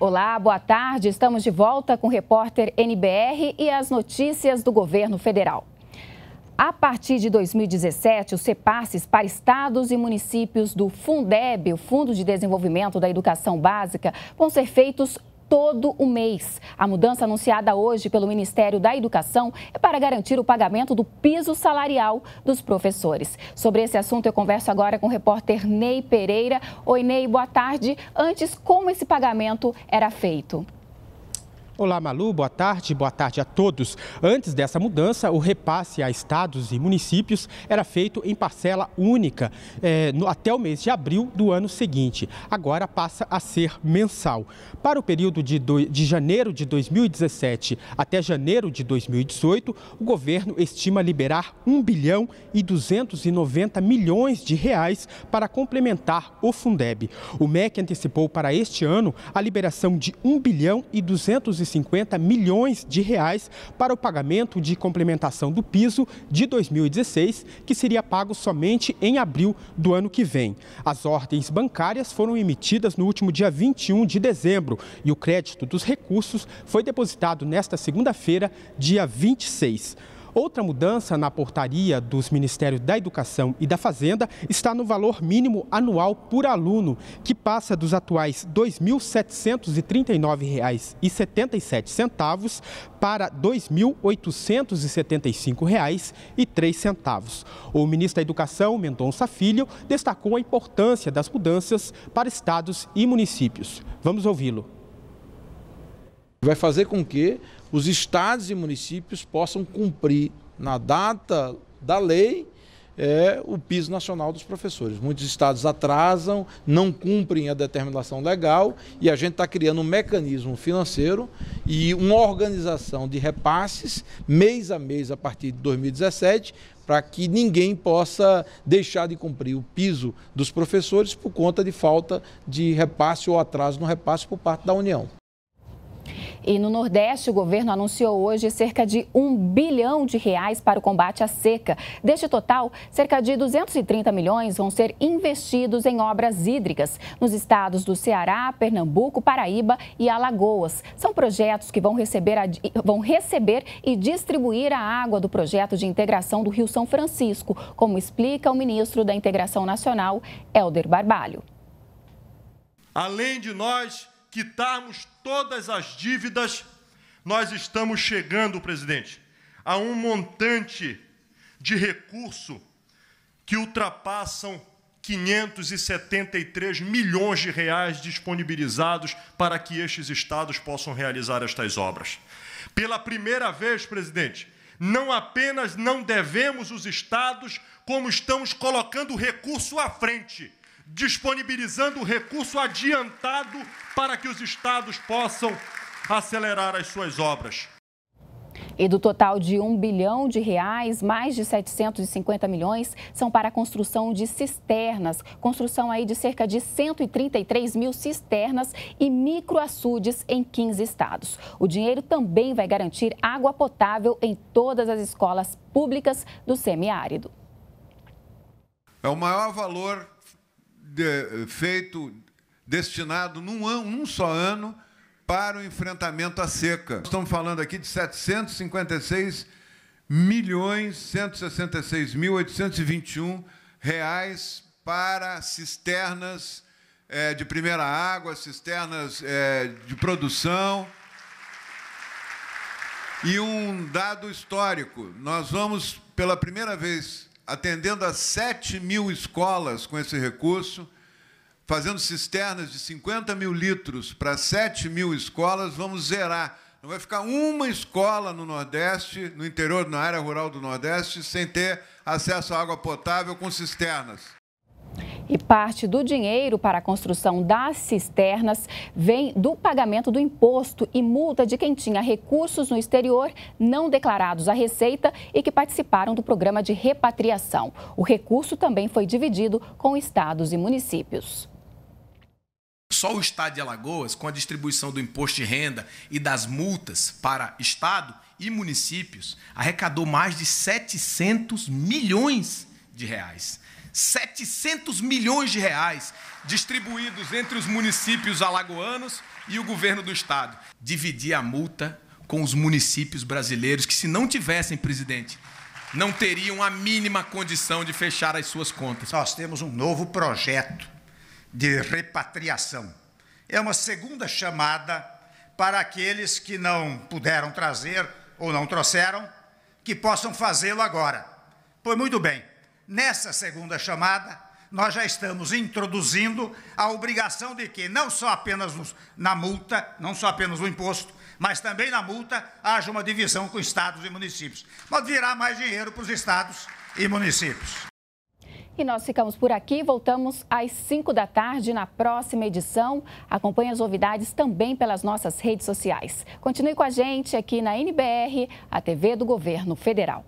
Olá, boa tarde. Estamos de volta com o repórter NBR e as notícias do governo federal. A partir de 2017, os repasses para estados e municípios do Fundeb, o Fundo de Desenvolvimento da Educação Básica, vão ser feitos todo o mês. A mudança anunciada hoje pelo Ministério da Educação é para garantir o pagamento do piso salarial dos professores. Sobre esse assunto, eu converso agora com o repórter Ney Pereira. Oi, Ney, boa tarde. Antes, como esse pagamento era feito? Olá, Malu, boa tarde, boa tarde a todos. Antes dessa mudança, o repasse a estados e municípios era feito em parcela única é, no, até o mês de abril do ano seguinte. Agora passa a ser mensal. Para o período de, do, de janeiro de 2017 até janeiro de 2018, o governo estima liberar 1 bilhão e 290 milhões de reais para complementar o Fundeb. O MEC antecipou para este ano a liberação de 1 bilhão e 290 50 milhões de reais para o pagamento de complementação do piso de 2016, que seria pago somente em abril do ano que vem. As ordens bancárias foram emitidas no último dia 21 de dezembro e o crédito dos recursos foi depositado nesta segunda-feira, dia 26. Outra mudança na portaria dos Ministérios da Educação e da Fazenda está no valor mínimo anual por aluno, que passa dos atuais R$ 2.739,77 para R$ 2.875,03. O ministro da Educação, Mendonça Filho, destacou a importância das mudanças para estados e municípios. Vamos ouvi-lo vai fazer com que os estados e municípios possam cumprir na data da lei é, o piso nacional dos professores. Muitos estados atrasam, não cumprem a determinação legal e a gente está criando um mecanismo financeiro e uma organização de repasses mês a mês a partir de 2017 para que ninguém possa deixar de cumprir o piso dos professores por conta de falta de repasse ou atraso no repasse por parte da União. E no Nordeste, o governo anunciou hoje cerca de 1 bilhão de reais para o combate à seca. Deste total, cerca de 230 milhões vão ser investidos em obras hídricas nos estados do Ceará, Pernambuco, Paraíba e Alagoas. São projetos que vão receber, vão receber e distribuir a água do projeto de integração do Rio São Francisco, como explica o ministro da Integração Nacional, Helder Barbalho. Além de nós quitarmos todas as dívidas, nós estamos chegando, presidente, a um montante de recurso que ultrapassam 573 milhões de reais disponibilizados para que estes estados possam realizar estas obras. Pela primeira vez, presidente, não apenas não devemos os estados, como estamos colocando o recurso à frente disponibilizando recurso adiantado para que os estados possam acelerar as suas obras. E do total de 1 bilhão de reais, mais de 750 milhões são para a construção de cisternas, construção aí de cerca de 133 mil cisternas e microaçudes em 15 estados. O dinheiro também vai garantir água potável em todas as escolas públicas do semiárido. É o maior valor de, eh, feito, destinado num, ano, num só ano para o enfrentamento à seca. Estamos falando aqui de 756 milhões 166 mil 821 reais para cisternas é, de primeira água, cisternas é, de produção. E um dado histórico: nós vamos, pela primeira vez atendendo a 7 mil escolas com esse recurso, fazendo cisternas de 50 mil litros para 7 mil escolas, vamos zerar. Não vai ficar uma escola no Nordeste, no interior, na área rural do Nordeste, sem ter acesso à água potável com cisternas. E parte do dinheiro para a construção das cisternas vem do pagamento do imposto e multa de quem tinha recursos no exterior não declarados à Receita e que participaram do programa de repatriação. O recurso também foi dividido com estados e municípios. Só o estado de Alagoas, com a distribuição do imposto de renda e das multas para estado e municípios, arrecadou mais de 700 milhões de reais. 700 milhões de reais distribuídos entre os municípios alagoanos e o governo do estado. Dividir a multa com os municípios brasileiros que, se não tivessem, presidente, não teriam a mínima condição de fechar as suas contas. Nós temos um novo projeto de repatriação. É uma segunda chamada para aqueles que não puderam trazer ou não trouxeram, que possam fazê-lo agora. Pois muito bem. Nessa segunda chamada, nós já estamos introduzindo a obrigação de que não só apenas na multa, não só apenas no imposto, mas também na multa haja uma divisão com estados e municípios. Pode virar mais dinheiro para os estados e municípios. E nós ficamos por aqui, voltamos às 5 da tarde na próxima edição. Acompanhe as novidades também pelas nossas redes sociais. Continue com a gente aqui na NBR, a TV do Governo Federal.